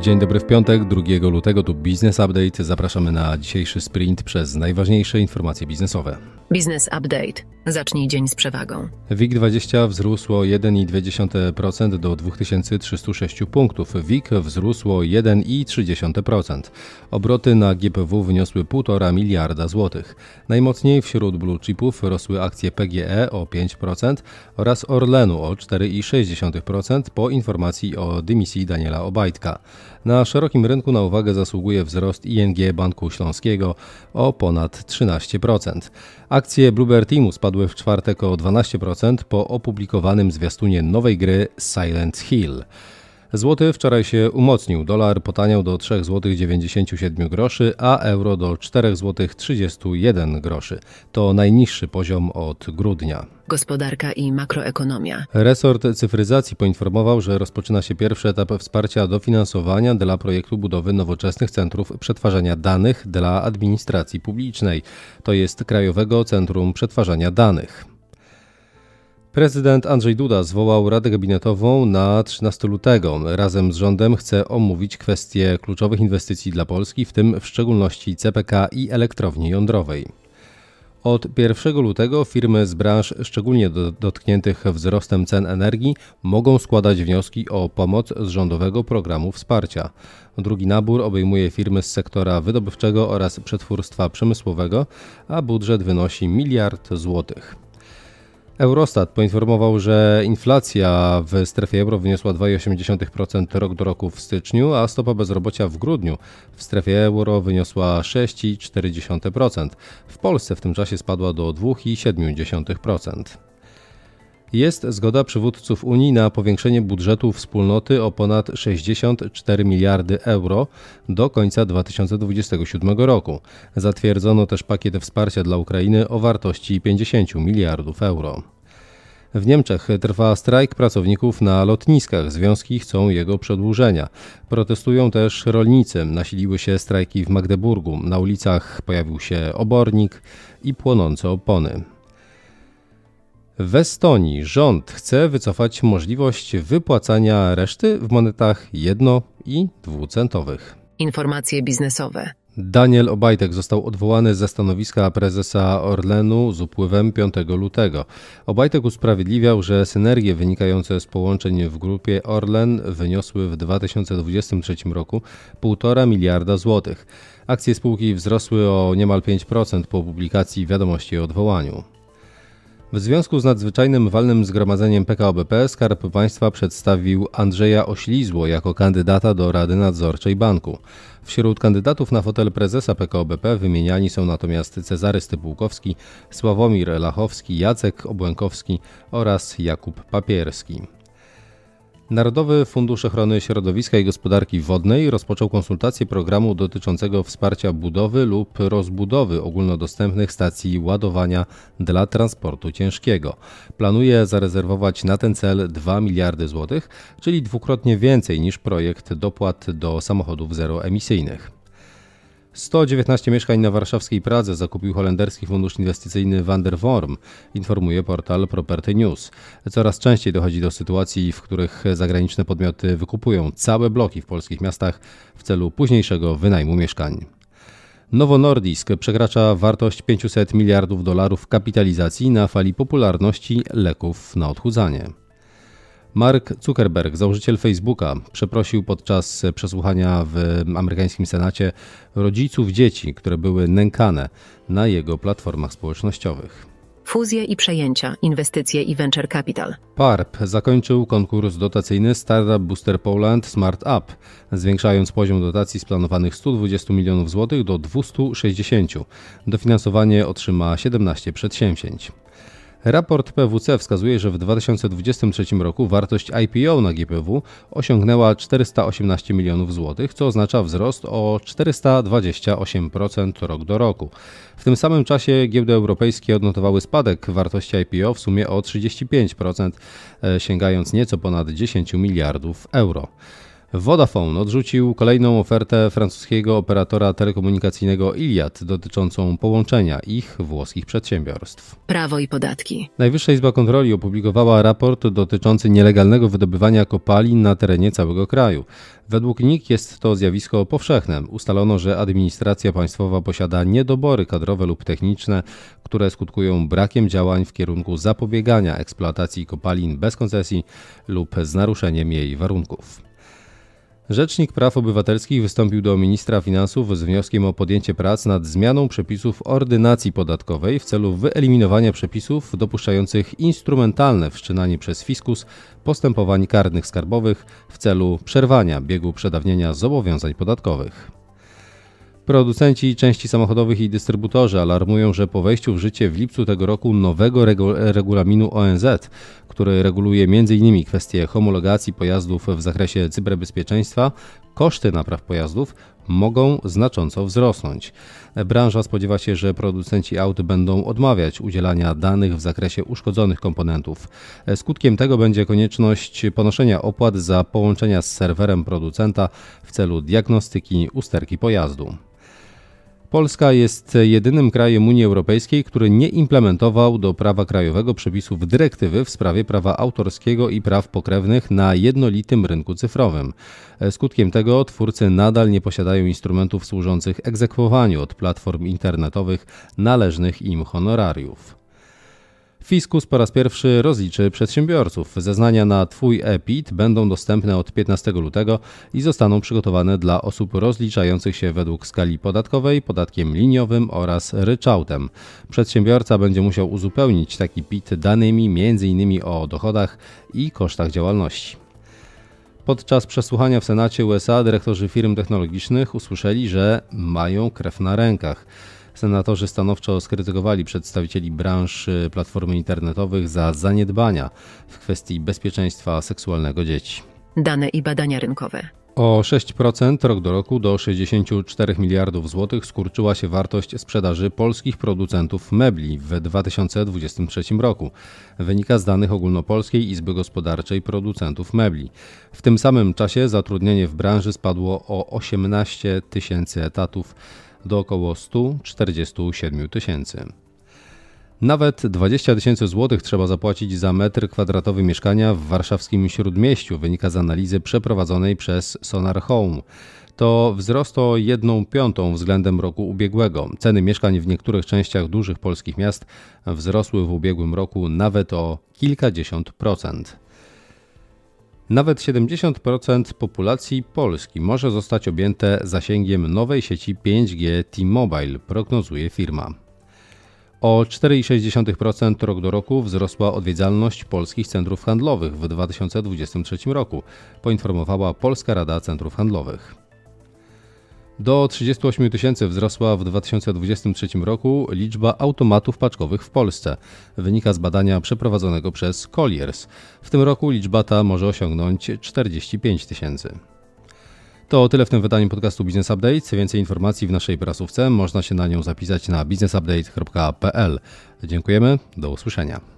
Dzień dobry w piątek, 2 lutego tu Business Update. Zapraszamy na dzisiejszy sprint przez najważniejsze informacje biznesowe. Business Update. Zacznij dzień z przewagą. WIG20 wzrósł o 1,2% do 2306 punktów. WIG wzrósł o 1,3%. Obroty na GPW wyniosły 1,5 miliarda złotych. Najmocniej wśród blue chipów rosły akcje PGE o 5% oraz Orlenu o 4,6% po informacji o dymisji Daniela Obajtka. Na szerokim rynku na uwagę zasługuje wzrost ING Banku Śląskiego o ponad 13%. Akcje Bluebird Teamu spadły spadły w czwartek o 12% po opublikowanym zwiastunie nowej gry Silent Hill. Złoty wczoraj się umocnił, dolar potaniał do 3,97 zł groszy, a euro do 4,31 zł groszy. To najniższy poziom od grudnia gospodarka i makroekonomia. Resort cyfryzacji poinformował, że rozpoczyna się pierwszy etap wsparcia dofinansowania dla projektu budowy nowoczesnych centrów przetwarzania danych dla administracji publicznej. To jest Krajowego Centrum Przetwarzania Danych. Prezydent Andrzej Duda zwołał Radę Gabinetową na 13 lutego. Razem z rządem chce omówić kwestie kluczowych inwestycji dla Polski, w tym w szczególności CPK i elektrowni jądrowej. Od 1 lutego firmy z branż szczególnie do, dotkniętych wzrostem cen energii mogą składać wnioski o pomoc z rządowego programu wsparcia. Drugi nabór obejmuje firmy z sektora wydobywczego oraz przetwórstwa przemysłowego, a budżet wynosi miliard złotych. Eurostat poinformował, że inflacja w strefie euro wyniosła 2,8% rok do roku w styczniu, a stopa bezrobocia w grudniu w strefie euro wyniosła 6,4%. W Polsce w tym czasie spadła do 2,7% jest zgoda przywódców Unii na powiększenie budżetu wspólnoty o ponad 64 miliardy euro do końca 2027 roku. Zatwierdzono też pakiet wsparcia dla Ukrainy o wartości 50 miliardów euro. W Niemczech trwa strajk pracowników na lotniskach. Związki chcą jego przedłużenia. Protestują też rolnicy. Nasiliły się strajki w Magdeburgu. Na ulicach pojawił się obornik i płonące opony. W Estonii rząd chce wycofać możliwość wypłacania reszty w monetach jedno i dwucentowych. Informacje biznesowe. Daniel Obajtek został odwołany ze stanowiska prezesa Orlenu z upływem 5 lutego. Obajtek usprawiedliwiał, że synergie wynikające z połączeń w grupie Orlen wyniosły w 2023 roku 1,5 miliarda złotych. Akcje spółki wzrosły o niemal 5% po publikacji wiadomości o odwołaniu. W związku z nadzwyczajnym walnym zgromadzeniem PKOBP Skarb Państwa przedstawił Andrzeja Oślizło jako kandydata do Rady Nadzorczej Banku. Wśród kandydatów na fotel prezesa PKOBP wymieniani są natomiast Cezary Stypułkowski, Sławomir Lachowski, Jacek Obłękowski oraz Jakub Papierski. Narodowy Fundusz Ochrony Środowiska i Gospodarki Wodnej rozpoczął konsultacje programu dotyczącego wsparcia budowy lub rozbudowy ogólnodostępnych stacji ładowania dla transportu ciężkiego. Planuje zarezerwować na ten cel 2 miliardy złotych, czyli dwukrotnie więcej niż projekt dopłat do samochodów zeroemisyjnych. 119 mieszkań na warszawskiej Pradze zakupił holenderski fundusz inwestycyjny Van der Worm, informuje portal Property News. Coraz częściej dochodzi do sytuacji, w których zagraniczne podmioty wykupują całe bloki w polskich miastach w celu późniejszego wynajmu mieszkań. Nowo Nordisk przekracza wartość 500 miliardów dolarów kapitalizacji na fali popularności leków na odchudzanie. Mark Zuckerberg, założyciel Facebooka, przeprosił podczas przesłuchania w amerykańskim Senacie rodziców dzieci, które były nękane na jego platformach społecznościowych. Fuzje i przejęcia, inwestycje i venture capital. PARP zakończył konkurs dotacyjny Startup Booster Poland Smart Up, zwiększając poziom dotacji z planowanych 120 milionów złotych do 260. Dofinansowanie otrzyma 17 przedsięwzięć. Raport PWC wskazuje, że w 2023 roku wartość IPO na GPW osiągnęła 418 milionów złotych, co oznacza wzrost o 428% rok do roku. W tym samym czasie giełdy europejskie odnotowały spadek wartości IPO w sumie o 35%, e, sięgając nieco ponad 10 miliardów euro. Vodafone odrzucił kolejną ofertę francuskiego operatora telekomunikacyjnego Iliad dotyczącą połączenia ich włoskich przedsiębiorstw. Prawo i podatki. Najwyższa Izba Kontroli opublikowała raport dotyczący nielegalnego wydobywania kopalin na terenie całego kraju. Według NIK jest to zjawisko powszechne. Ustalono, że administracja państwowa posiada niedobory kadrowe lub techniczne, które skutkują brakiem działań w kierunku zapobiegania eksploatacji kopalin bez koncesji lub z naruszeniem jej warunków. Rzecznik Praw Obywatelskich wystąpił do ministra finansów z wnioskiem o podjęcie prac nad zmianą przepisów ordynacji podatkowej w celu wyeliminowania przepisów dopuszczających instrumentalne wszczynanie przez fiskus postępowań karnych skarbowych w celu przerwania biegu przedawnienia zobowiązań podatkowych. Producenci części samochodowych i dystrybutorzy alarmują, że po wejściu w życie w lipcu tego roku nowego regu regulaminu ONZ, który reguluje m.in. kwestie homologacji pojazdów w zakresie cyberbezpieczeństwa, koszty napraw pojazdów mogą znacząco wzrosnąć. Branża spodziewa się, że producenci aut będą odmawiać udzielania danych w zakresie uszkodzonych komponentów. Skutkiem tego będzie konieczność ponoszenia opłat za połączenia z serwerem producenta w celu diagnostyki usterki pojazdu. Polska jest jedynym krajem Unii Europejskiej, który nie implementował do prawa krajowego przepisów dyrektywy w sprawie prawa autorskiego i praw pokrewnych na jednolitym rynku cyfrowym. Skutkiem tego twórcy nadal nie posiadają instrumentów służących egzekwowaniu od platform internetowych należnych im honorariów. Fiskus po raz pierwszy rozliczy przedsiębiorców. Zeznania na Twój EPIT będą dostępne od 15 lutego i zostaną przygotowane dla osób rozliczających się według skali podatkowej, podatkiem liniowym oraz ryczałtem. Przedsiębiorca będzie musiał uzupełnić taki PIT danymi m.in. o dochodach i kosztach działalności. Podczas przesłuchania w Senacie USA dyrektorzy firm technologicznych usłyszeli, że mają krew na rękach. Senatorzy stanowczo skrytykowali przedstawicieli branży platformy internetowych za zaniedbania w kwestii bezpieczeństwa seksualnego dzieci. Dane i badania rynkowe. O 6% rok do roku do 64 miliardów złotych skurczyła się wartość sprzedaży polskich producentów mebli w 2023 roku. Wynika z danych ogólnopolskiej Izby Gospodarczej Producentów Mebli. W tym samym czasie zatrudnienie w branży spadło o 18 tysięcy etatów do około 147 tysięcy. Nawet 20 tysięcy złotych trzeba zapłacić za metr kwadratowy mieszkania w warszawskim śródmieściu, wynika z analizy przeprowadzonej przez Sonar Home. To wzrost o 1 piątą względem roku ubiegłego. Ceny mieszkań w niektórych częściach dużych polskich miast wzrosły w ubiegłym roku nawet o kilkadziesiąt procent. Nawet 70% populacji Polski może zostać objęte zasięgiem nowej sieci 5G T-Mobile, prognozuje firma. O 4,6% rok do roku wzrosła odwiedzalność polskich centrów handlowych w 2023 roku, poinformowała Polska Rada Centrów Handlowych. Do 38 tysięcy wzrosła w 2023 roku liczba automatów paczkowych w Polsce. Wynika z badania przeprowadzonego przez Colliers. W tym roku liczba ta może osiągnąć 45 tysięcy. To tyle w tym wydaniu podcastu Business Update. Więcej informacji w naszej prasówce można się na nią zapisać na businessupdate.pl. Dziękujemy, do usłyszenia.